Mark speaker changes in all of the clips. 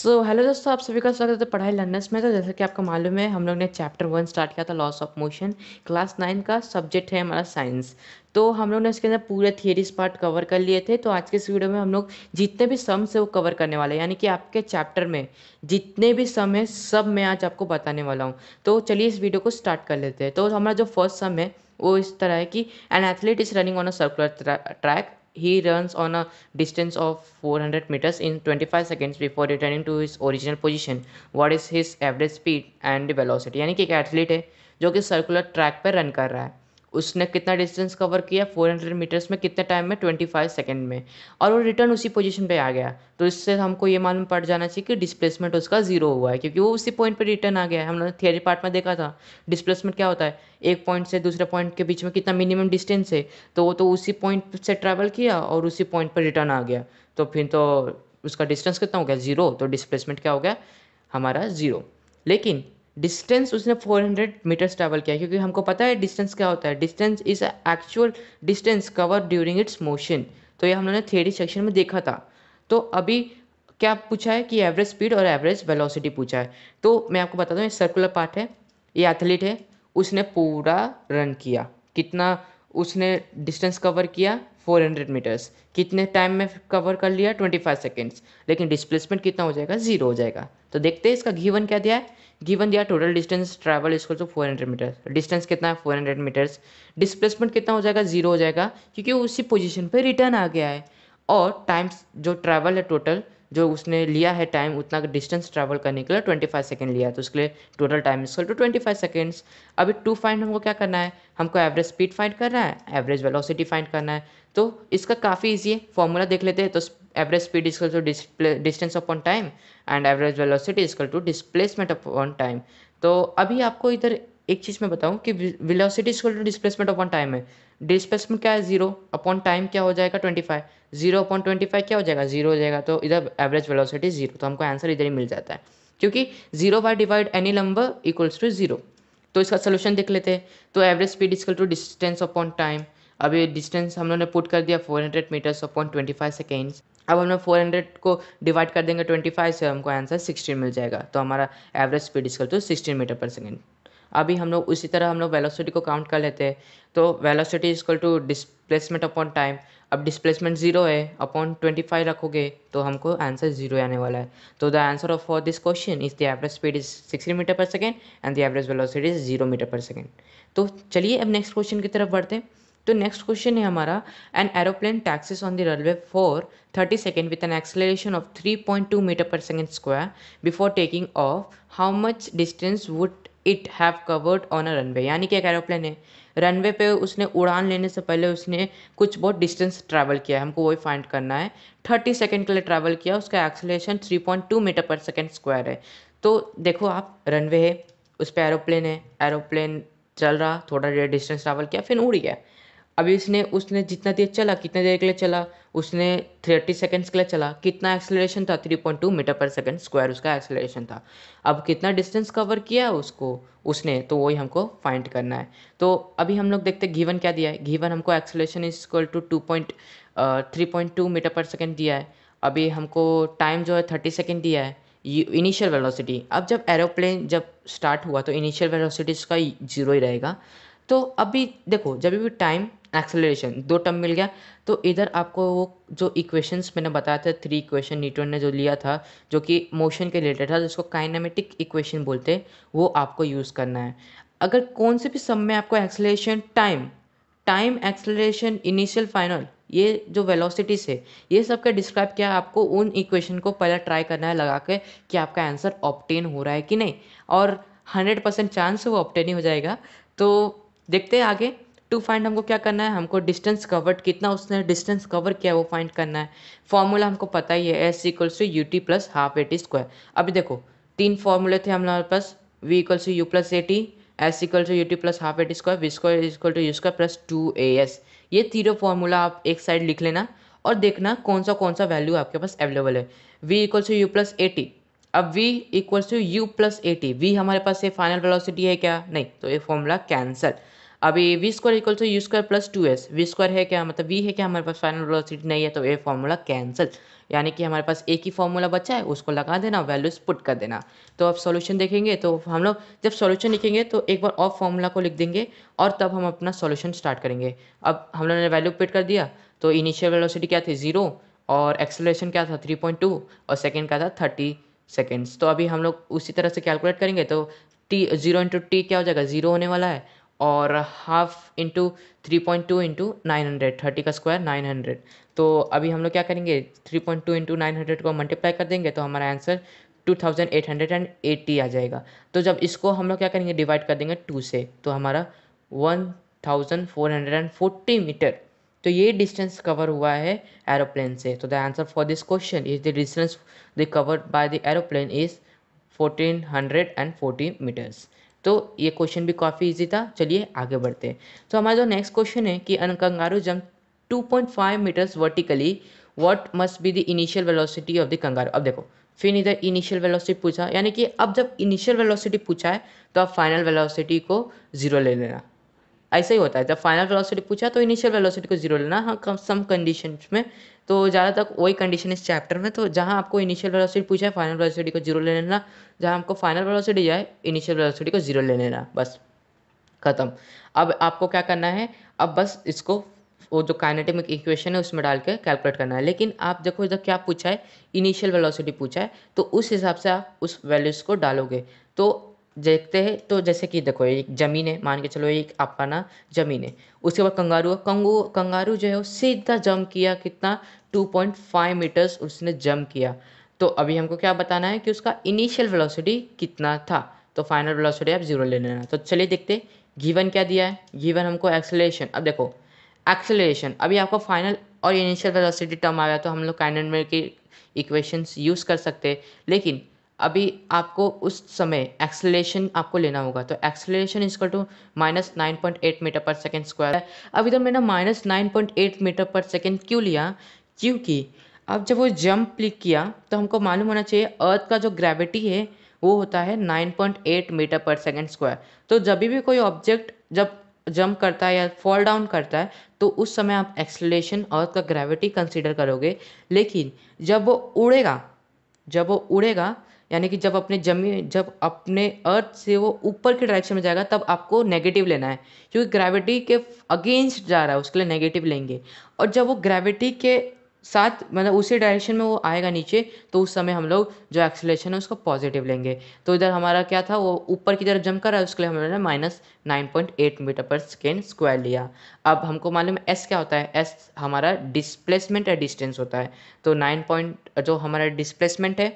Speaker 1: सो so, hello दोस्तों आप सभी का स्वागत है पढ़ाई लर्नर्स में तो जैसा कि आपको मालूम है हम लोग ने चैप्टर वन स्टार्ट किया था laws of motion class nine का सब्जेक्ट है हमारा साइंस तो हम लोग ने इसके अंदर पूरे थियरीज पार्ट कवर कर लिए थे तो आज के इस वीडियो में हम लोग जितने भी सम से वो कवर करने वाले हैं यानी कि आपके चैप्टर में जितने भी सम है सब मैं आज आपको बताने वाला हूँ तो चलिए इस वीडियो को स्टार्ट कर लेते हैं तो हमारा जो फर्स्ट सम है वो इस तरह है कि an athlete is running on a circular track he runs on a distance of 400 meters in 25 seconds before returning to his original position What is his average speed and velocity? Velocity यानी कि एक athlete है जो कि circular track पर run कर रहा है उसने कितना डिस्टेंस कवर किया 400 मीटर्स में कितने टाइम में 25 सेकंड में और वो रिटर्न उसी पोजीशन पे आ गया तो इससे हमको ये मालूम पड़ जाना चाहिए कि डिस्प्लेसमेंट उसका जीरो हुआ है क्योंकि वो उसी पॉइंट पे रिटर्न आ गया है हमने थियरी पार्ट में देखा था डिस्प्लेसमेंट क्या होता है एक पॉइंट से दूसरे पॉइंट के बीच में कितना मिनिमम डिस्टेंस है तो वो तो उसी पॉइंट से ट्रैवल किया और उसी पॉइंट पर रिटर्न आ गया तो फिर तो उसका डिस्टेंस कितना हो गया ज़ीरो तो डिस्प्लेसमेंट क्या हो गया हमारा ज़ीरो लेकिन डिस्टेंस उसने 400 मीटर्स ट्रैवल किया क्योंकि हमको पता है डिस्टेंस क्या होता है distance is actual distance cover during its motion तो ये हम लोगों ने थेरी सेक्शन में देखा था तो अभी क्या पूछा है कि एवरेज स्पीड और एवरेज वेलोसिटी पूछा है तो मैं आपको बता दूँ ये सर्कुलर पार्ट है ये एथलीट है उसने पूरा रन किया कितना उसने डिस्टेंस कवर किया 400 मीटर्स कितने टाइम में कवर कर लिया 25 सेकेंड्स लेकिन डिस्प्लेसमेंट कितना हो जाएगा ज़ीरो हो जाएगा तो देखते हैं इसका घीवन क्या दिया है गिवन दिया टोटल डिस्टेंस ट्रैवल इसको तो फोर हंड्रेड मीटर डिस्टेंस कितना है फोर हंड्रेड मीटर्स डिस्प्लेसमेंट कितना हो जाएगा जीरो हो जाएगा क्योंकि उसी पोजीशन पे रिटर्न आ गया है और टाइम्स जो ट्रैवल है टोटल जो उसने लिया है टाइम उतना डिस्टेंस ट्रैवल करने के लिए ट्वेंटी फाइव सेकेंड लिया तो उसके लिए टोटल टाइम इसको टू ट्वेंटी फाइव सेकेंड्स अभी टू फाइंड हमको क्या करना है हमको एवरेज स्पीड फाइंड करना है एवरेज वेलोसिटी फाइंड करना है तो इसका काफ़ी ईजी है फॉर्मूला देख लेते हैं तो average speed is equal to display distance upon time and average velocity is equal to displacement upon time तो अभी आपको इधर एक चीज़ मैं बताऊं कि velocity equal to displacement upon time है डिस्प्लेसमेंट क्या है जीरो अपॉन टाइम क्या हो जाएगा twenty five zero upon twenty five क्या हो जाएगा जीरो हो जाएगा तो इधर एवरेज वेलोसिटी जीरो तो हमको आंसर इधर ही मिल जाता है क्योंकि zero by divide any number equals to zero तो इसका सोल्यूशन देख लेते हैं तो average speed equal to distance upon time अब ये डिस्टेंस हम लोगों ने पुट कर दिया four hundred metres upon twenty five seconds अब हम लोग फोर हंड्रेड को डिवाइड कर देंगे ट्वेंटी फाइव से हमको आंसर सिक्सटीन मिल जाएगा तो हमारा एवरेज स्पीड इसका तो सिक्सटीन मीटर पर सेकेंड अभी हम लोग उसी तरह हम लोग वेलोसिटी को काउंट कर लेते हैं तो velocity equal to displacement upon time अब डिस्प्लेसमेंट जीरो है अपॉन ट्वेंटी फाइव रखोगे तो हमको आंसर जीरो आने वाला है तो the answer of for this question is the average speed is sixty metre per second and the average velocity is zero metre per second तो चलिए अब नेक्स्ट क्वेश्चन की तरफ बढ़ते हैं तो नेक्स्ट क्वेश्चन है हमारा an aeroplane taxies on the railway for thirty second with an acceleration of three point two metre per second square before taking off how much distance would it have covered on a runway यानी कि एक aeroplane है runway पे उसने उड़ान लेने से पहले उसने कुछ बहुत डिस्टेंस ट्रैवल किया है हमको वही फाइंड करना है थर्टी सेकेंड के लिए ट्रैवल किया उसका acceleration three point two metre per second square है तो देखो आप रनवे है उस पर एरोप्लेन है एरोप्लेन चल रहा थोड़ा डिस्टेंस ट्रैवल किया फिर उड़ गया अभी इसने उसने जितना देर चला कितने देर के लिए चला उसने थर्टी सेकेंड्स के लिए चला कितना एक्सेलरेशन था three point two metre per second square उसका एक्सेलरेशन था अब कितना डिस्टेंस कवर किया है उसको उसने तो वही हमको फाइंड करना है तो अभी हम लोग देखते हैं क्या दिया है घीवन हमको acceleration is equal to two point three point two metre per second दिया है अभी हमको टाइम जो है थर्टी सेकेंड दिया है इनिशियल वेलोसिटी अब जब एरोप्लेन जब स्टार्ट हुआ तो इनिशियल वेलोसिटी इसका जीरो ही रहेगा तो अभी देखो जब भी टाइम एक्सेलरेशन दो टर्म मिल गया तो इधर आपको वो जो इक्वेशंस मैंने बताया था थ्री इक्वेशन न्यूटन ने जो लिया था जो कि मोशन के रिलेटेड था जिसको काइनामेटिक इक्वेशन बोलते वो आपको यूज़ करना है अगर कौन से भी सम में आपको acceleration time time acceleration initial final ये जो वेलोसिटीज है ये सब का डिस्क्राइब किया आपको उन इक्वेशन को पहले ट्राई करना है लगा के कि आपका आंसर ऑप्टेन हो रहा है कि नहीं और हंड्रेड परसेंट चांस वो ऑप्टेन ही हो जाएगा तो देखते हैं आगे टू फाइंड हमको क्या करना है हमको डिस्टेंस कवर्ड कितना उसने डिस्टेंस कवर किया वो फाइंड करना है फॉर्मूला हमको पता ही है S equals to U T plus half A T square अभी देखो तीन फॉर्मूले थे हमारे पास V equals to U plus A T S equal to U T plus half A T square V square equal to U square plus two A S ये तीनों formula आप एक साइड लिख लेना और देखना कौन सा कौन सा वैल्यू आपके पास अवेलेबल है V equals to U plus A T अब v equals to U plus A T V हमारे पास ये फाइनल वेलोसिटी है क्या नहीं तो ये फॉर्मूला कैंसल अभी V square equal to U square plus two S V square है क्या मतलब वी है क्या हमारे पास फाइनल वेलोसिटी नहीं है तो ए फॉर्मूला कैंसिल यानी कि हमारे पास एक ही फॉर्मूला बचा है उसको लगा देना वैल्यूज पुट कर देना तो अब सॉल्यूशन देखेंगे तो हम लोग जब सॉल्यूशन लिखेंगे तो एक बार ऑफ फॉर्मूला को लिख देंगे और तब हम अपना सॉल्यूशन स्टार्ट करेंगे अब हम लोगों ने वैल्यू पुट कर दिया तो इनिशियल वेलोसिटी क्या थी जीरो और एक्सेलरेशन क्या था थ्री पॉइंट टू और सेकेंड क्या था थर्टी सेकेंड्स तो अभी हम लोग उसी तरह से कैलकुलेट करेंगे तो टी जीरो इंटू टी क्या हो जाएगा जीरो होने वाला है और half into three point two into nine hundred thirty का स्क्वायर नाइन हंड्रेड तो अभी हम लोग क्या करेंगे three point two into nine hundred को मल्टीप्लाई कर देंगे तो हमारा answer two thousand eight hundred and eighty आ जाएगा तो जब इसको हम लोग क्या करेंगे डिवाइड कर देंगे टू से तो हमारा one thousand four hundred and forty metre तो ये डिस्टेंस कवर हुआ है एरोप्लेन से तो the answer for this question is the distance the cover by the aeroplane is fourteen hundred and forty metres तो ये क्वेश्चन भी काफ़ी ईजी था चलिए आगे बढ़ते हैं तो हमारा जो नेक्स्ट क्वेश्चन है कि an kangaroo jump 2.5 metres vertically what must be the initial velocity of the kangaroo अब देखो फिर इधर इनिशियल वेलोसिटी पूछा यानी कि अब जब इनिशियल वेलोसिटी पूछा है तो आप फाइनल वेलोसिटी को जीरो ले लेना ऐसा ही होता है जब फाइनल वेलोसिटी पूछा तो इनिशियल वेलोसिटी को जीरो लेना हाँ, कम सम कंडीशन में तो ज़्यादा तक वही कंडीशन इस चैप्टर में तो जहाँ आपको इनिशियल वेलोसिटी पूछा है फाइनल वेलोसिटी को जीरो ले लेना जहाँ आपको फाइनल वेलोसिटी जाए इनिशियल वेलोसिटी को जीरो ले लेना बस ख़त्म अब आपको क्या करना है अब बस इसको वो जो काइनेटिक इक्वेशन है उसमें डाल के कैलकुलेट करना है लेकिन आप देखो इधर क्या पूछा है इनिशियल वेलोसिटी पूछा है तो उस हिसाब से आप उस वैल्यूज़ को डालोगे तो देखते हैं तो जैसे कि देखो एक ज़मीन है मान के चलो एक आपका ना ज़मीन है उसके बाद कंगारू कंगू कंगारू जो है वो सीधा जम किया कितना टू पॉइंट फाइव मीटर्स उसने जंप किया तो अभी हमको क्या बताना है कि उसका इनिशियल वेलोसिटी कितना था तो फाइनल वेलोसिटी आप जीरो ले लेना तो चलिए देखते गीवन क्या दिया है गीवन हमको एक्सेलेशन अब देखो एक्सेलेशन अभी आपको फाइनल और इनिशियल वेलोसिटी टर्म आ गया तो हम लोग काइनडमेर की इक्वेशंस यूज़ कर सकते लेकिन अभी आपको उस समय एक्सेलेशन आपको लेना होगा तो acceleration is to minus nine point eight metre per second square है अभी तो मैंने minus nine point eight metre per second क्यों लिया क्योंकि अब जब वो जंप क्लिक किया तो हमको मालूम होना चाहिए अर्थ का जो ग्रेविटी है वो होता है 9.8 मीटर पर सेकेंड स्क्वायर तो जब भी कोई ऑब्जेक्ट जब जंप करता है या फॉल डाउन करता है तो उस समय आप एक्सलेशन अर्थ का ग्रेविटी कंसिडर करोगे लेकिन जब वो उड़ेगा जब वो उड़ेगा यानी कि जब अपने जमी जब अपने अर्थ से वो ऊपर के डायरेक्शन में जाएगा तब आपको नेगेटिव लेना है क्योंकि ग्रेविटी के अगेंस्ट जा रहा है उसके लिए नेगेटिव लेंगे और जब वो ग्रेविटी के साथ मतलब उसी डायरेक्शन में वो आएगा नीचे तो उस समय हम लोग जो एक्सेलेशन है उसको पॉजिटिव लेंगे तो इधर हमारा क्या था वो ऊपर की तरफ जम कर रहा है उसके लिए हमने minus nine point eight metre per second square लिया अब हमको मालूम एस क्या होता है एस हमारा डिस्प्लेसमेंट या डिस्टेंस होता है तो नाइन पॉइंट जो हमारा डिस्प्लेसमेंट है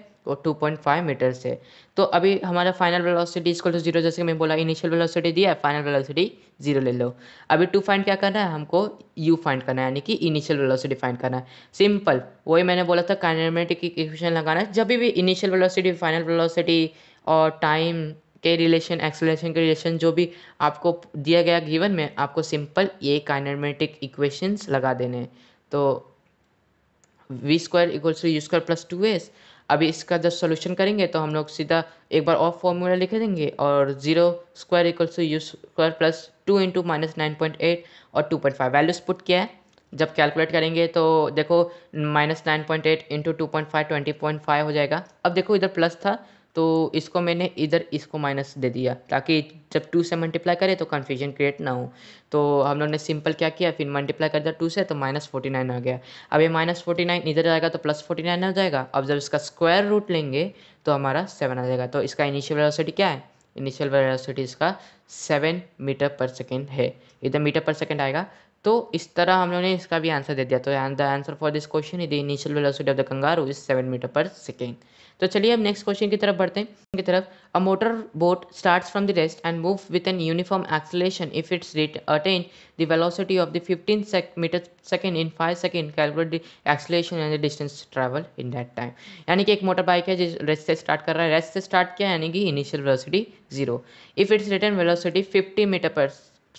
Speaker 1: टू पॉइंट फाइव मीटर से तो अभी हमारा फाइनल वेलोसिटी इसको टू जीरो जैसे कि मैं बोला इनिशियल वेलोसिटी दिया फाइनल वेलोसिटी जीरो ले लो अभी टू फाइंड क्या करना है हमको यू फाइंड करना है यानी कि इनिशियल वेलोसिटी फाइंड करना है सिंपल वही मैंने बोला था काइनेमेटिक इक्वेशन लगाना है जब भी इनिशियल वेलोसिटी फाइनल वेलोसिटी और टाइम के रिलेशन एक्सलेशन के रिलेशन जो भी आपको दिया गया गिवन में आपको सिंपल ये काइनेमेटिक इक्वेशंस लगा देने तो V square equals to U square plus two S अभी इसका जब सोल्यूशन करेंगे तो हम लोग सीधा एक बार ऑफ फॉर्मूला लिख देंगे और zero square equals to U square plus two into minus nine point eight और two point five values put किया है जब कैलकुलेट करेंगे तो देखो minus nine point eight into two point five twenty point five हो जाएगा अब देखो इधर प्लस था तो इसको मैंने इधर इसको माइनस दे दिया ताकि जब टू से मल्टीप्लाई करें तो कन्फ्यूजन क्रिएट ना हो तो हम लोग ने सिंपल क्या किया फिर मल्टीप्लाई कर दिया टू से तो माइनस फोर्टी नाइन आ गया अब ये माइनस फोर्टी नाइन इधर आएगा तो प्लस फोर्टी नाइन आ जाएगा अब जब इसका स्क्वायर रूट लेंगे तो हमारा सेवन आ जाएगा तो इसका इनिशियल वेलोसिटी क्या है इनिशियल वेलोसिटी इसका सेवन मीटर पर सेकेंड है इधर मीटर पर सेकेंड आएगा तो इस तरह हम लोगों ने इसका भी आंसर दे दिया तो the answer for this question is the initial velocity of the kangaroo is seven metre per second तो चलिए अब नेक्स्ट क्वेश्चन की तरफ बढ़ते हैं की तरफ a motor boat starts from the rest and move with an uniform acceleration if it's attain the velocity of the fifteen metre second in five second calculate the acceleration and the distance travel in that time यानी कि एक motor bike है जिस rest से start कर रहा है rest से स्टार्ट किया यानी कि initial velocity zero if it's return velocity fifty metre per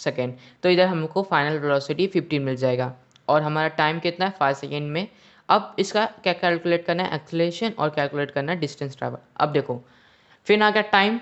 Speaker 1: second तो इधर हमको फाइनल वेलोसिटी फिफ्टीन मिल जाएगा और हमारा टाइम कितना है फाइव सेकेंड में अब इसका क्या कैलकुलेट करना है एक्सलेशन और कैलकुलेट करना है डिस्टेंस ट्रैवल अब देखो फिर आ गया टाइम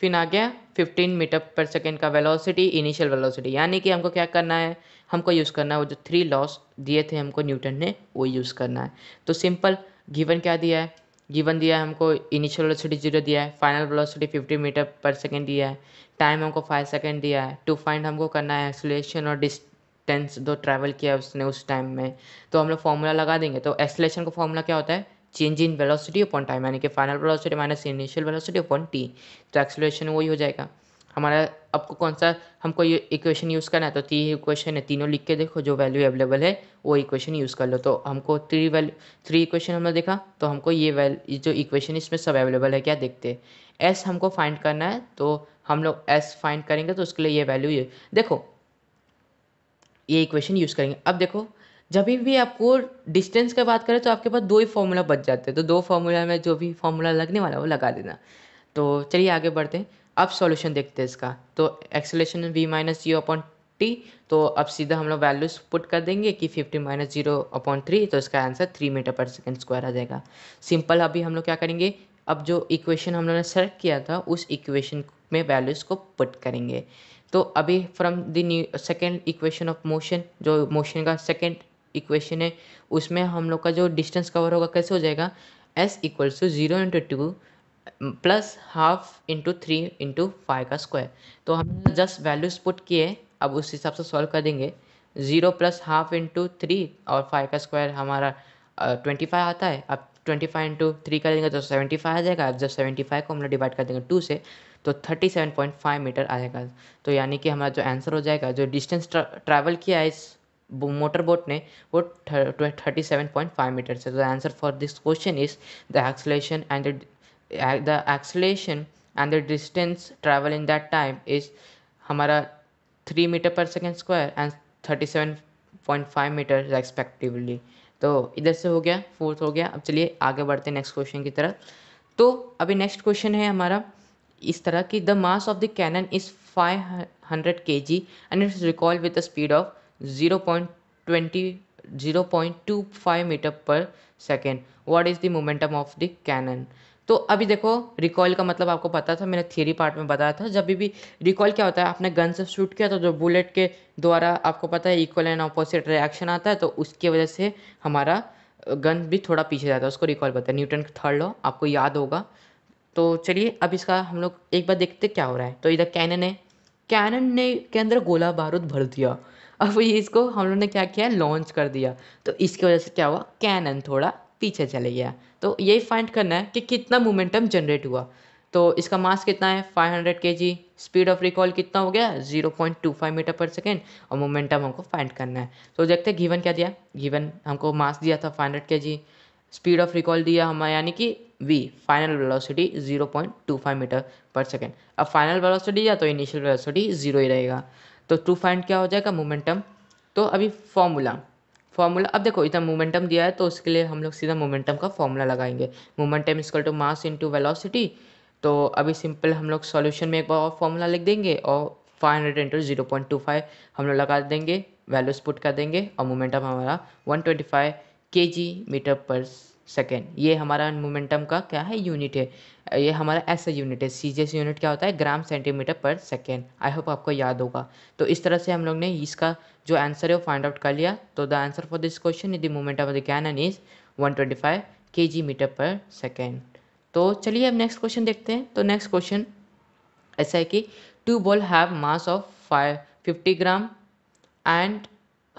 Speaker 1: फिर आ गया फिफ्टीन मीटर पर सेकेंड का वेलोसिटी इनिशियल वेलोसिटी यानी कि हमको क्या करना है हमको यूज़ करना है वो जो थ्री लॉस दिए थे हमको न्यूटन ने वो यूज़ करना है तो सिंपल गिवन क्या दिया है गिवन दिया है हमको इनिशियल वेलोसिटी जीरो दिया है final velocity fifty metre per second दिया है टाइम हमको फाइव सेकेंड दिया है टू फाइंड हमको करना है एक्सलेशन और डिस्टेंस दो ट्रैवल किया उसने उस टाइम में तो हम लोग फॉर्मूला लगा देंगे तो एक्सलेशन का फॉर्मूला क्या होता है change in velocity upon time यानी कि final velocity minus initial velocity upon T तो एक्सलेशन वही हो जाएगा हमारा आपको कौन सा हमको ये इक्वेशन यूज़ करना है तो तीन इक्वेशन है तीनों लिख के देखो जो वैल्यू अवेलेबल है वो इक्वेशन यूज़ कर लो तो हमको थ्री वैल्यू थ्री इक्वेशन हमने देखा तो हमको ये वैल्यू जो इक्वेशन इसमें सब अवेलेबल है क्या देखते हैं एस हमको फाइंड करना है तो हम लोग एस फाइंड करेंगे तो उसके लिए ये वैल्यू ये देखो ये इक्वेशन यूज़ करेंगे अब देखो जब भी आपको डिस्टेंस का बात करें तो आपके पास दो ही फॉर्मूला बच जाते हैं तो दो फॉर्मूला में जो भी फॉर्मूला लगने वाला है वो लगा देना तो चलिए आगे बढ़ते हैं अब सॉल्यूशन देखते हैं इसका तो acceleration V minus zero upon T तो अब सीधा हम लोग वैल्यूज पुट कर देंगे कि fifty minus zero upon three तो इसका answer three metre per second square आ जाएगा सिंपल अभी हम लोग क्या करेंगे अब जो इक्वेशन हम लोगों ने सेलेक्ट किया था उस इक्वेशन में वैल्यूज को पुट करेंगे तो अभी from the new second equation of motion जो मोशन का सेकेंड इक्वेशन है उसमें हम लोग का जो डिस्टेंस कवर होगा कैसे हो जाएगा S equals to zero into two plus half into three into five का स्क्वायर तो हमने जस्ट वैल्यूज पुट किए अब उस हिसाब से सॉल्व कर देंगे zero plus half into three और फाइव का स्क्वायर हमारा ट्वेंटी फाइव आता है अब ट्वेंटी फाइव इंटू थ्री कर देंगे तो सेवेंटी फाइव आ जाएगा अब जब सेवेंटी फाइव को हम लोग डिवाइड कर देंगे टू से तो thirty seven point five metre आएगा तो यानी कि हमारा जो आंसर हो जाएगा जो डिस्टेंस ट्रैवल किया है इस मोटर बोट ने वो thirty seven point five metre से तो answer for this question is the acceleration and the the acceleration and the distance travel in that time is हमारा three metre per second square and thirty seven point five metre respectively तो इधर से हो गया fourth हो गया अब चलिए आगे बढ़ते हैं नेक्स्ट क्वेश्चन की तरफ तो अभी नेक्स्ट क्वेश्चन है हमारा इस तरह कि the mass of the cannon is five hundred K G and it's recoil with the speed of zero point twenty zero point two five metre per second what is the momentum of the cannon तो अभी देखो recoil का मतलब आपको पता था मैंने theory part में बताया था जब भी रिकॉयल क्या होता है आपने गन से शूट किया तो जो बुलेट के द्वारा आपको पता है इक्वल एंड अपोजिट रिएक्शन आता है तो उसकी वजह से हमारा गन भी थोड़ा पीछे जाता है उसको रिकॉल बताता है न्यूटन का थर्ड लॉ आपको याद होगा तो चलिए अब इसका हम लोग एक बार देखते क्या हो रहा है तो इधर कैनन है कैनन ने के अंदर गोला बारूद भर दिया अब ये इसको हम लोग ने क्या किया लॉन्च कर दिया तो इसकी वजह से क्या हुआ कैनन थोड़ा पीछे चले गया तो यही फाइंड करना है कि कितना मोमेंटम जनरेट हुआ तो इसका मास कितना है 500 hundred K ji speed of recall कितना हो गया 0.25 मीटर पर सेकेंड और मोमेंटम हमको फाइंड करना है तो देखते हैं गिवन क्या दिया गिवन हमको मास दिया था 500 hundred K ji speed of recall दिया हमारे यानी कि V final velocity 0.25 metre per second अब फाइनल वेलोसिटी या तो इनिशियल वेलोसिटी जीरो ही रहेगा तो टू फाइंड क्या हो जाएगा मोमेंटम तो अभी फॉर्मूला फॉर्मूला अब देखो इतना मोमेंटम दिया है तो उसके लिए हम लोग सीधा मोमेंटम का फॉर्मूला लगाएंगे momentum is equal to mass into velocity तो अभी सिंपल हम लोग सॉल्यूशन में एक बार और फॉर्मूला लिख देंगे और five hundred into zero point two five हम लोग लगा देंगे वैल्यूज पुट कर देंगे और मोमेंटम हमारा one twenty five K G metre per second ये हमारा मोमेंटम का क्या है यूनिट है ये हमारा ऐसा यूनिट है सी जी यूनिट क्या होता है gram centimetre per second I hope आपको याद होगा तो इस तरह से हम लोग ने इसका जो आंसर है वो फाइंड आउट कर लिया तो the answer for this question the momentum of the cannon is one twenty five K G metre per second तो चलिए अब नेक्स्ट क्वेश्चन देखते हैं तो नेक्स्ट क्वेश्चन ऐसा है कि two ball have mass of five fifty gram and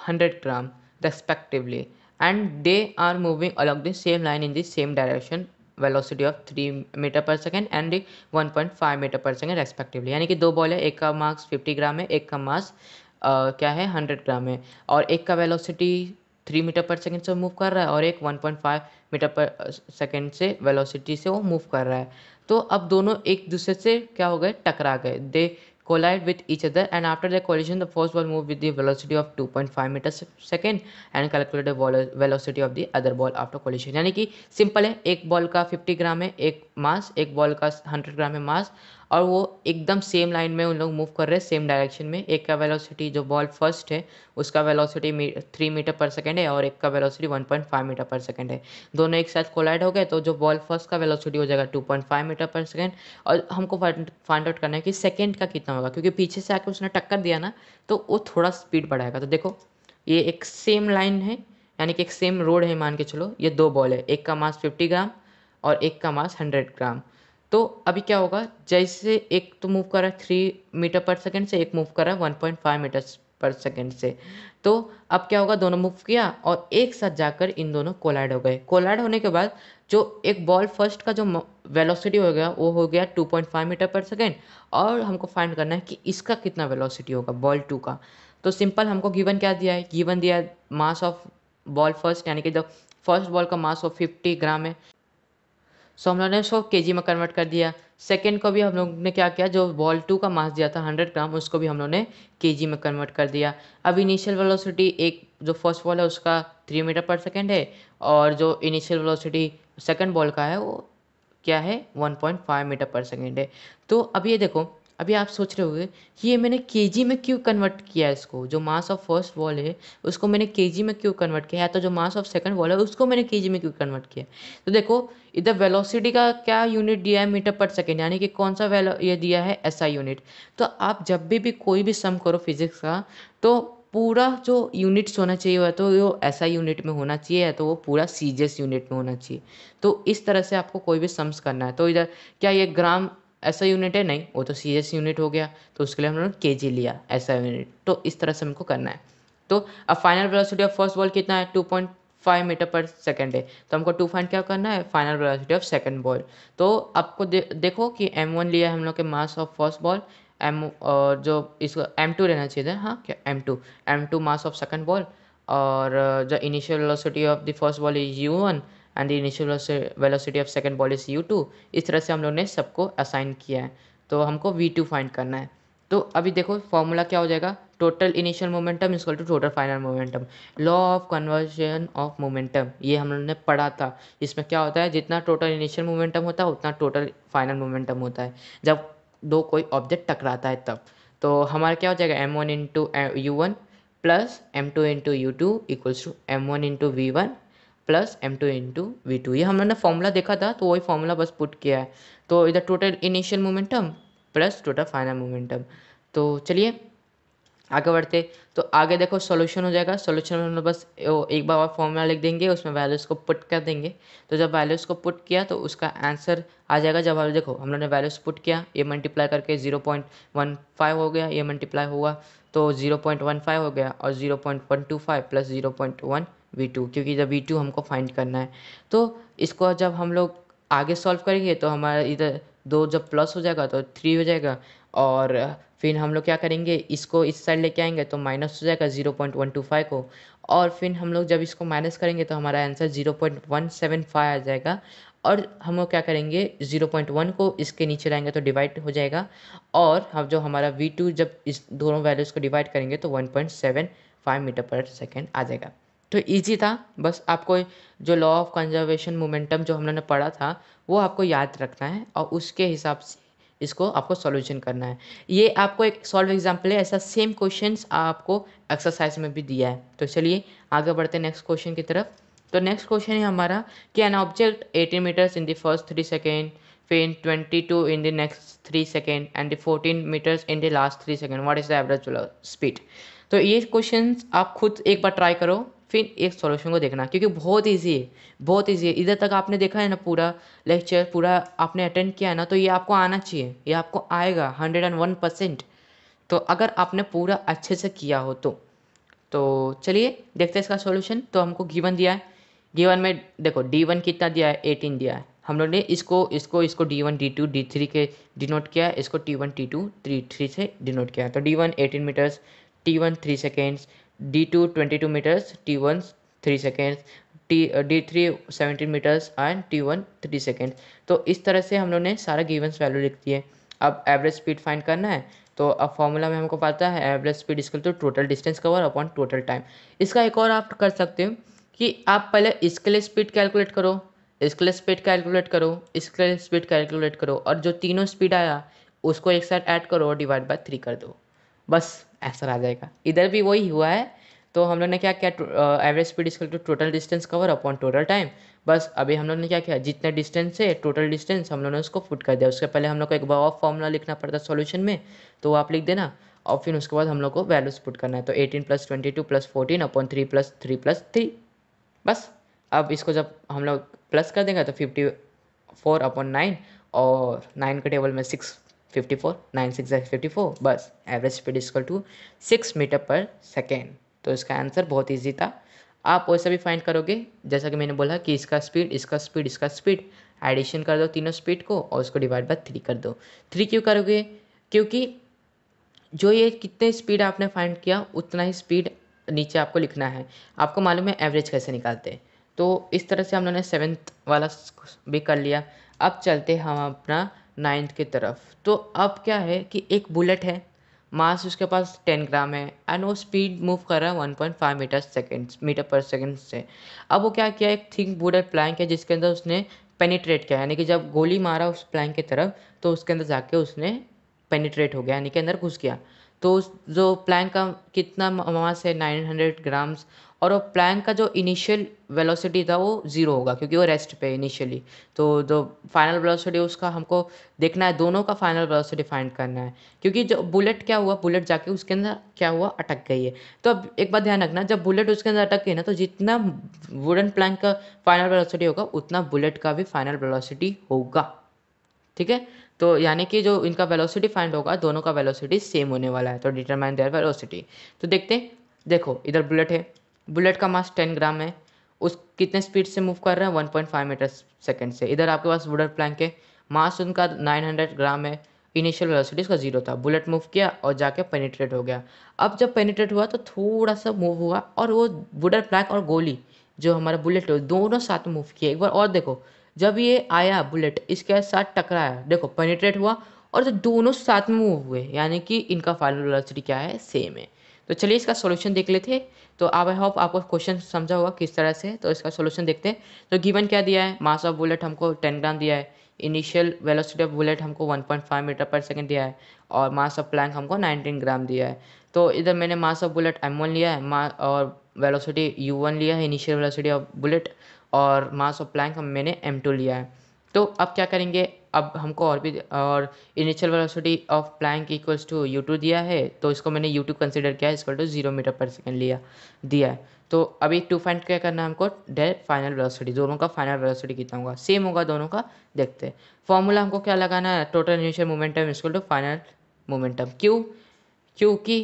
Speaker 1: hundred gram respectively and they are moving along the same line in the same direction velocity of three metre per second and one point five metre per second respectively यानी कि दो ball है एक का marks fifty gram है एक का मास क्या है हंड्रेड ग्राम है और एक का velocity three metre per second से मूव कर रहा है और एक one point five metre per second से वेलोसिटी से वो मूव कर रहा है तो अब दोनों एक दूसरे से क्या हो गए टकरा गए दे collide with each other and after the collision the first ball moved with the velocity of 2.5 meters second and calculate the velocity of the other ball after collision यानी कि सिंपल है एक बॉल का 50 ग्राम है एक मास एक बॉल का 100 ग्राम है मास और वो एकदम सेम लाइन में उन लोग मूव कर रहे हैं सेम डायरेक्शन में एक का वेलोसिटी जो बॉल फर्स्ट है उसका velocity three metre per second है और एक का velocity one point five metre per second है दोनों एक साथ कोलाइड हो गए तो जो बॉल फर्स्ट का वेलोसिटी हो जाएगा two point five metre per second और हमको फाइंड आउट करना है कि सेकेंड का कितना होगा क्योंकि पीछे से आकर उसने टक्कर दिया ना तो वो थोड़ा स्पीड बढ़ाएगा तो देखो ये एक सेम लाइन है यानी कि एक सेम रोड है मान के चलो ये दो बॉल है एक का मास फिफ्टी ग्राम और एक का मास हंड्रेड ग्राम तो अभी क्या होगा जैसे एक तो मूव कर रहा है थ्री मीटर पर सेकेंड से एक मूव कर रहा है one point five metre per second से तो अब क्या होगा दोनों मूव किया और एक साथ जाकर इन दोनों कोलाइड हो गए कोलाइड होने के बाद जो एक बॉल फर्स्ट का जो वेलोसिटी हो गया वो हो गया 2.5 मीटर पर सेकेंड और हमको फाइंड करना है कि इसका कितना वेलोसिटी होगा बॉल टू का तो सिंपल हमको गिवन क्या दिया है गिवन दिया मास ऑफ बॉल फर्स्ट यानी कि जब फर्स्ट बॉल का मास ऑफ 50 ग्राम है सो हम लोगों ने उसको के में कन्वर्ट कर दिया सेकेंड को भी हम लोग ने क्या किया जो बॉल टू का मास दिया था हंड्रेड ग्राम उसको भी हम लोगों ने के में कन्वर्ट कर दिया अब इनिशियल वेलोसिटी एक जो फर्स्ट बॉल है उसका थ्री मीटर पर सेकेंड है और जो इनिशियल वेलोसिटी सेकेंड बॉल का है वो क्या है one point five metre per second है तो अब ये देखो अभी आप सोच रहे होंगे कि ये मैंने के में क्यों कन्वर्ट किया है इसको जो मास ऑफ फर्स्ट वॉल है उसको मैंने के में क्यों कन्वर्ट तो किया है तो जो मास ऑफ सेकंड वॉल है उसको मैंने के में क्यों कन्वर्ट किया तो देखो इधर वेलोसिटी का क्या यूनिट दिया है मीटर पर सेकेंड यानी कि कौन सा वेलो ये दिया है ऐसा यूनिट तो आप जब भी भी कोई भी सम करो फिजिक्स का तो पूरा जो यूनिट्स होना चाहिए हुआ तो वो ऐसा यूनिट में होना चाहिए या तो वो पूरा सीजियस यूनिट में होना चाहिए तो इस तरह से आपको कोई भी सम्स करना है तो इधर क्या ये ग्राम ऐसा यूनिट है नहीं वो तो सी एस यूनिट हो गया तो उसके लिए हम ने के जी लिया ऐसा यूनिट तो इस तरह से हमको करना है तो अब final velocity of first ball कितना है two point five metre per second है तो हमको टू फाइंड क्या करना है final velocity of second ball तो आपको दे, देखो कि एम वन लिया है हम लोग के mass of first ball M और जो इसको एम टू रहना चाहिए हाँ क्या M two M two mass of second ball और जो initial velocity of the first ball is U one and the initial velocity of second ball is U two इस तरह से हम लोग ने सबको असाइन किया है तो हमको वी टू फाइंड करना है तो अभी देखो फॉर्मूला क्या हो जाएगा total initial momentum equal to total final momentum law of conversion of momentum ये हम लोगों ने पढ़ा था इसमें क्या होता है जितना टोटल इनिशियल मोमेंटम होता है उतना टोटल फाइनल मोमेंटम होता है जब दो कोई ऑब्जेक्ट टकराता है तब तो हमारा क्या हो जाएगा M one into U one plus M two into U two equals to M one into V one plus M two into V two ये हम लोगों ने फॉर्मूला देखा था तो वही फॉर्मूला बस पुट किया है तो इधर total initial momentum plus total final momentum तो चलिए आगे बढ़ते तो आगे देखो सॉल्यूशन हो जाएगा सॉल्यूशन में हम लोग बस एक बार और फॉर्मूला लिख देंगे उसमें वैल्यूज़ को पुट कर देंगे तो जब वैल्यूज़ को पुट किया तो उसका आंसर आ जाएगा जब हम देखो हम लोग ने वैल्यूज़ पुट किया ये मल्टीप्लाई करके जीरो पॉइंट वन फाइव हो गया ये मल्टीप्लाई हुआ तो जीरो पॉइंट वन फाइव हो गया और zero point one two five plus zero point one V two क्योंकि जब वी टू हमको फाइंड करना है तो इसको जब हम लोग आगे सॉल्व करेंगे तो हमारा इधर दो जब प्लस हो जाएगा तो थ्री हो जाएगा और फिर हम लोग क्या करेंगे इसको इस साइड लेके आएंगे तो माइनस हो जाएगा zero point one two five को और फिर हम लोग जब इसको माइनस करेंगे तो हमारा answer zero point one seven five आ जाएगा और हम लोग क्या करेंगे ज़ीरो पॉइंट वन को इसके नीचे लाएंगे तो डिवाइड हो जाएगा और हम जो हमारा वी टू जब इस दोनों वैल्यूज़ को डिवाइड करेंगे तो one point seven five metre per second आ जाएगा तो ईजी था बस आपको जो लॉ ऑफ कंजर्वेशन मोमेंटम जो हम लोगों ने पढ़ा था वो आपको याद रखना है और उसके हिसाब से इसको आपको सॉल्यूशन करना है ये आपको एक सॉल्व एग्जाम्पल है ऐसा सेम क्वेश्चन आपको एक्सरसाइज में भी दिया है तो चलिए आगे बढ़ते हैं नेक्स्ट क्वेश्चन की तरफ तो नेक्स्ट क्वेश्चन है हमारा कि an object eighteen metres in the first three second फिर two in the next three second and the fourteen metres in the last three second what is the average speed तो ये question आप खुद एक बार try करो फिर एक solution को देखना क्योंकि बहुत ईजी है बहुत ईजी है इधर तक आपने देखा है ना पूरा लेक्चर पूरा आपने अटेंड किया है ना तो ये आपको आना चाहिए ये आपको आएगा हंड्रेड एंड वन परसेंट तो अगर आपने पूरा अच्छे से किया हो तो तो चलिए देखते हैं इसका सॉल्यूशन तो हमको गिवन दिया है गिवन में देखो डी वन कितना दिया है एटीन दिया है हम लोग ने इसको इसको इसको D one D two D three के डिनोट किया है इसको T one T two three three से डिनोट किया है तो D one eighteen metres T one three seconds D2 22 meters, T1 3 seconds, T D three seventeen metres and T one three second तो इस तरह से हम लोगों ने सारा गिवन्स वैल्यू लिख दिए अब एवरेज स्पीड फाइंड करना है तो अब फॉर्मूला में हमको पता है एवरेज स्पीड इसको तो total distance cover upon total time इसका एक और आप कर सकते हो कि आप पहले इसके लिए स्पीड कैलकुलेट करो इसके लिए स्पीड कैलकुलेट करो इसके लिए स्पीड कैलकुलेट करो और जो तीनों स्पीड आया उसको एक साथ ऐड करो और डिवाइड बाय थ्री कर दो बस आंसर आ जाएगा इधर भी वही हुआ है तो हम लोग ने क्या किया average speed is to total distance cover upon total time बस अभी हम लोग ने क्या किया जितना डिस्टेंस है टोटल डिस्टेंस हम लोग ने उसको फुट कर दिया उसके पहले हम लोग को एक बार ऑफ फॉर्मूला लिखना पड़ता है सोल्यूशन में तो वो आप लिख देना और फिर उसके बाद हम लोग को वैल्यूज फुट करना है तो eighteen plus twenty two plus fourteen upon three plus three plus three बस अब इसको जब हम लोग प्लस कर देंगे तो फिफ्टी फोर अपॉन नाइन और नाइन के टेबल में six fifty four nine six fifty four बस average speed equal to six metre per second तो इसका आंसर बहुत ईजी था आप वैसा भी फाइंड करोगे जैसा कि मैंने बोला कि इसका स्पीड इसका स्पीड इसका स्पीड एडिशन कर दो तीनों स्पीड को और उसको डिवाइड बाय थ्री कर दो थ्री क्यों करोगे क्योंकि जो ये कितने स्पीड आपने फाइंड किया उतना ही स्पीड नीचे आपको लिखना है आपको मालूम है एवरेज कैसे निकालते हैं तो इस तरह से हम लोगों ने सेवन्थ वाला भी कर लिया अब चलते हम अपना नाइन्थ की तरफ तो अब क्या है कि एक बुलेट है मास उसके पास टेन ग्राम है एंड वो स्पीड मूव कर रहा है one point five metre second metre per second से अब वो क्या किया एक थिंक बुलेट प्लैंक है जिसके अंदर उसने पेनिट्रेट किया यानी कि जब गोली मारा उस प्लैंक की तरफ तो उसके अंदर जाके उसने पेनिट्रेट हो गया यानी कि अंदर घुस गया तो उस जो प्लैंक का कितना मास है नाइन हंड्रेड ग्राम्स और वो प्लैंक का जो इनिशियल वेलोसिटी था वो ज़ीरो होगा क्योंकि वो रेस्ट पे इनिशियली तो जो फाइनल वेलोसिटी उसका हमको देखना है दोनों का फाइनल वेलोसिटी फाइंड करना है क्योंकि जो बुलेट क्या हुआ बुलेट जाके उसके अंदर क्या हुआ अटक गई है तो अब एक बात ध्यान रखना जब बुलेट उसके अंदर अटक गई ना तो जितना वुडन प्लैंक का फाइनल वेलोसिटी होगा उतना बुलेट का भी फाइनल वेलोसिटी होगा ठीक है तो यानी कि जो इनका वेलोसिटी फाइंड होगा दोनों का वेलोसिटी सेम होने वाला है तो डिटरमाइन देयर वेलोसिटी तो देखते हैं देखो इधर बुलेट है बुलेट का मास टेन ग्राम है उस कितने स्पीड से मूव कर रहे हैं one point five metre second से इधर आपके पास वुडर प्लैंक है मास उनका नाइन हंड्रेड ग्राम है इनिशियल वेलोसिटी उसका जीरो था बुलेट मूव किया और जाके पेनिट्रेट हो गया अब जब पेनिट्रेट हुआ तो थोड़ा सा मूव हुआ और वो वुडर प्लैंक और गोली जो हमारा बुलेट है दोनों साथ मूव किया एक बार और देखो जब ये आया बुलेट इसके साथ टकराया देखो पेनिट्रेट हुआ और जो दोनों साथ में मूव हुए यानी कि इनका फाइनल वेलोसिटी क्या है सेम है तो चलिए इसका सोल्यूशन देख लेते हैं तो अब आई होप आपको क्वेश्चन समझा होगा किस तरह से तो इसका सोल्यूशन देखते हैं तो गिवन क्या दिया है मास ऑफ बुलेट हमको टेन ग्राम दिया है इनिशियल वेलोसिटी ऑफ बुलेट हमको 1.5 मीटर पर सेकंड दिया है और मास ऑफ प्लैंक हमको 19 ग्राम दिया है तो इधर मैंने mass of bullet M one लिया है और वेलोसिटी यू वन लिया है इनिशियल वेलोसिटी ऑफ बुलेट और मास ऑफ प्लैंक हम मैंने एम टू लिया है तो अब क्या करेंगे अब हमको और भी और initial velocity of plank equals to U two दिया है तो इसको मैंने यू टू कंसिडर किया है इसको to zero metre per second लिया दिया है तो अभी टू फाइंड क्या करना है हमको डेट फाइनल वेलोसिटी दोनों का फाइनल वेलोसिटी कितना होगा सेम होगा दोनों का देखते हैं फॉर्मूला हमको क्या लगाना है टोटल इनिशियल मोमेंटम इसको टू फाइनल मोमेंटम क्यों क्योंकि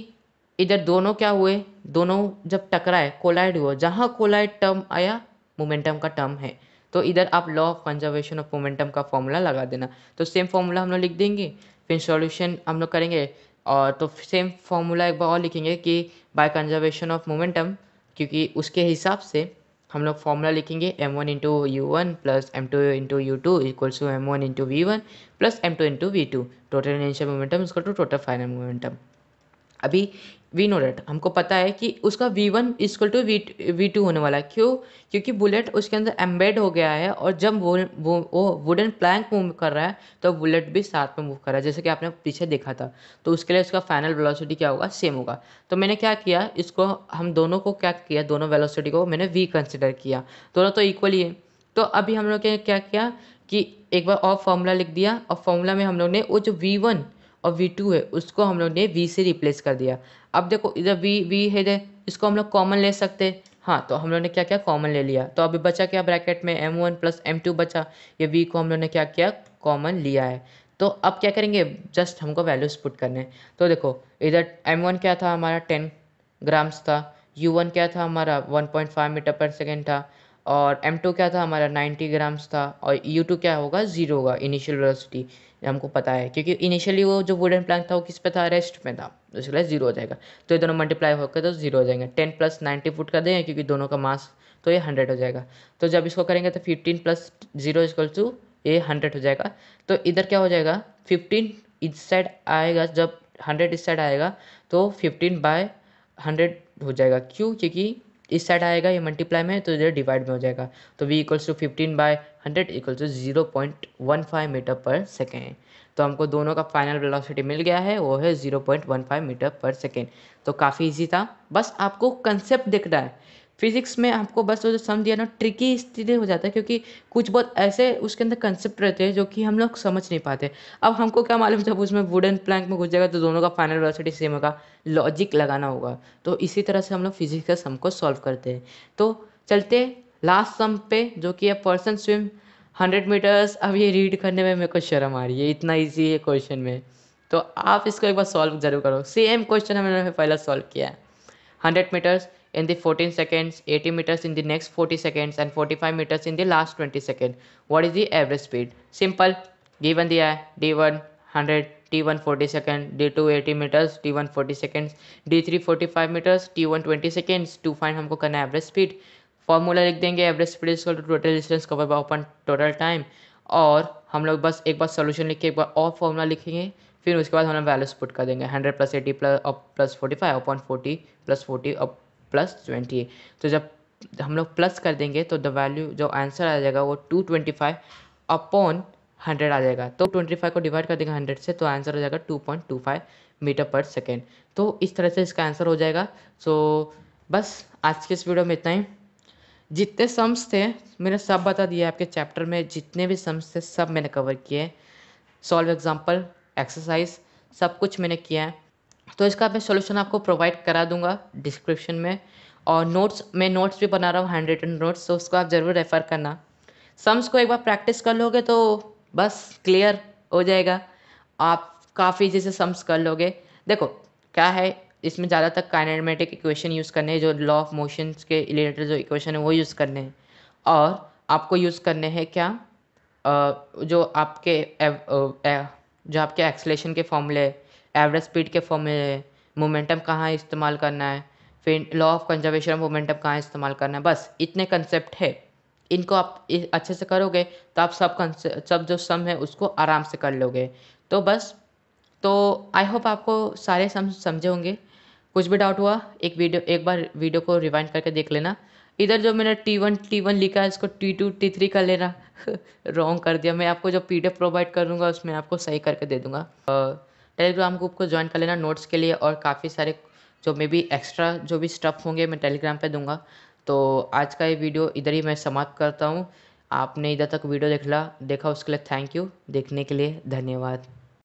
Speaker 1: इधर दोनों क्या हुए दोनों जब टकराए कोलाइड हुआ जहाँ कोलाइड टर्म आया मोमेंटम का टर्म है तो इधर आप law of conservation of momentum का फॉर्मूला लगा देना तो सेम फॉर्मूला हम लोग लिख देंगे फिर सॉल्यूशन हम लोग करेंगे और तो सेम फॉर्मूला एक बार और लिखेंगे कि बाय कंजर्वेशन ऑफ मोमेंटम क्योंकि उसके हिसाब से हम लोग फॉर्मूला लिखेंगे M one into U one plus M two into U two equals to M one into V one plus M two into V two total initial momentum इसको to total final momentum अभी we know that हमको पता है कि उसका V one equal to V V two होने वाला है क्यों क्योंकि बुलेट उसके अंदर एम्बेड हो गया है और जब वो वो वो वुडन प्लैंक मूव कर रहा है तो बुलेट भी साथ में मूव कर रहा है जैसे कि आपने पीछे देखा था तो उसके लिए उसका फाइनल वेलोसिटी क्या होगा सेम होगा तो मैंने क्या किया इसको हम दोनों को क्या किया दोनों वेलोसिटी को मैंने वी कंसिडर किया दोनों तो इक्वली है तो अभी हम लोग ने क्या किया कि एक बार और फॉर्मूला लिख दिया और फॉर्मूला में हम लोग ने वो जो वी वन और वी टू है उसको हम लोग ने वी से रिप्लेस कर दिया अब देखो इधर वी वी है इसको हम लोग कॉमन ले सकते हाँ तो हम लोग ने क्या क्या कॉमन ले लिया तो अभी बचा क्या ब्रैकेट में M one plus M two बचा ये वी को हम लोग ने क्या किया कॉमन लिया है तो अब क्या करेंगे जस्ट हमको वैल्यूज पुट करने तो देखो इधर एम वन क्या था हमारा टेन ग्राम्स था यू वन क्या था हमारा one point five metre per second था और एम टू क्या था हमारा नाइन्टी ग्राम्स था और यू टू क्या होगा ज़ीरो होगा इनिशियल वेलोसिटी हमको पता है क्योंकि इनिशियली वो जो वुडन प्लैंक था वो किस पे था रेस्ट में था उसके लिए जीरो हो जाएगा तो ये दोनों मल्टीप्लाई होकर तो जीरो हो जाएंगे टेन प्लस नाइन्टी फुट कर देंगे क्योंकि दोनों का मास तो ये हंड्रेड हो जाएगा तो जब इसको करेंगे तो fifteen plus zero equal to ये हंड्रेड हो जाएगा तो इधर क्या हो जाएगा फिफ्टीन इस साइड आएगा जब हंड्रेड इस साइड आएगा तो फिफ्टीन बाय हंड्रेड हो जाएगा क्यों क्योंकि इस साइड आएगा ये मल्टीप्लाई में तो इधर डिवाइड में हो जाएगा तो V equals to fifteen by hundred equal to zero point one five metre per second तो हमको दोनों का फाइनल वेलोसिटी मिल गया है वो है zero point one five metre per second तो काफ़ी ईजी था बस आपको कंसेप्ट दिख रहा है फिजिक्स में आपको बस वो जो सम दिया ना ट्रिकी स्थिति हो जाता है क्योंकि कुछ बहुत ऐसे उसके अंदर कंसेप्ट रहते हैं जो कि हम लोग समझ नहीं पाते अब हमको क्या मालूम जब उसमें वुडन प्लैंक में घुस जाएगा तो दोनों का फाइनल वेलोसिटी सेम होगा लॉजिक लगाना होगा तो इसी तरह से हम लोग फिजिक्स का सम को सॉल्व करते हैं तो चलते लास्ट सम पे जो कि अब पर्सन स्विम हंड्रेड मीटर्स अब ये रीड करने में मेरे को शर्म आ रही है इतना ईजी है क्वेश्चन में तो आप इसको एक बार सॉल्व जरूर करो सेम क्वेश्चन हमने पहला सॉल्व किया है hundred metres in the 14 seconds, 80 meters in the next 40 seconds and 45 meters in the last 20 seconds. What is the average speed? Simple. Given the uh, D1 100, T1 40 seconds, D2 80 meters, T1 40 seconds, D3 45 meters, T1 20 seconds. To find हमको करना है average speed formula लिख देंगे average speed to total distance cover by upon total time और हम लोग बस एक बार सोल्यूशन लिख के एक बार और फॉर्मूला लिखेंगे फिर उसके बाद हम लोग वैल्यूज पुट कर देंगे hundred plus eighty plus plus forty five upon forty plus forty plus twenty तो जब हम लोग प्लस कर देंगे तो द वैल्यू जो आंसर आ जाएगा वो two twenty five upon hundred आ जाएगा तो ट्वेंटी फाइव को डिवाइड कर देंगे हंड्रेड से तो आंसर हो जाएगा two point two five metre per second तो इस तरह से इसका आंसर हो जाएगा सो so, बस आज के इस वीडियो में इतना ही जितने सम्स थे मैंने सब बता दिया आपके चैप्टर में जितने भी सम्स थे सब मैंने कवर किए सॉल्व एग्जाम्पल एक्सरसाइज सब कुछ मैंने किया है तो इसका मैं सोल्यूशन आपको प्रोवाइड करा दूंगा डिस्क्रिप्शन में और नोट्स मैं नोट्स भी बना रहा हूँ हैंड रिटन नोट्स तो उसको आप ज़रूर रेफ़र करना सम्स को एक बार प्रैक्टिस कर लोगे तो बस क्लियर हो जाएगा आप काफ़ी जैसे सम्स कर लोगे देखो क्या है इसमें ज़्यादातर काइनेटिक इक्वेशन यूज़ करने हैं जो लॉ ऑफ मोशंस के रिलेटेड जो इक्वेशन है वो यूज़ करने हैं और आपको यूज़ करने हैं क्या जो आपके जो आपके एक्सलेशन के फॉर्मूले एवरेज स्पीड के फॉर्म में मोमेंटम कहाँ इस्तेमाल करना है फिर law of conservation of momentum कहाँ इस्तेमाल करना है बस इतने कंसेप्ट है इनको आप अच्छे से करोगे तो आप सब सब जो सम है उसको आराम से कर लोगे तो बस तो आई होप आपको सारे सम समझे होंगे कुछ भी डाउट हुआ एक वीडियो एक बार वीडियो को रिवाइंड करके देख लेना इधर जो मैंने टी वन टी वन लिखा है इसको टी टू टी थ्री कर लेना रॉन्ग कर दिया मैं आपको जो पी डी प्रोवाइड करूँगा उसमें आपको सही करके दे दूँगा टेलीग्राम ग्रुप को ज्वाइन कर लेना नोट्स के लिए और काफ़ी सारे जो मे बी एक्स्ट्रा जो भी स्टफ़ होंगे मैं टेलीग्राम पे दूंगा तो आज का ये वीडियो इधर ही मैं समाप्त करता हूँ आपने इधर तक वीडियो देख ला देखा उसके लिए थैंक यू देखने के लिए धन्यवाद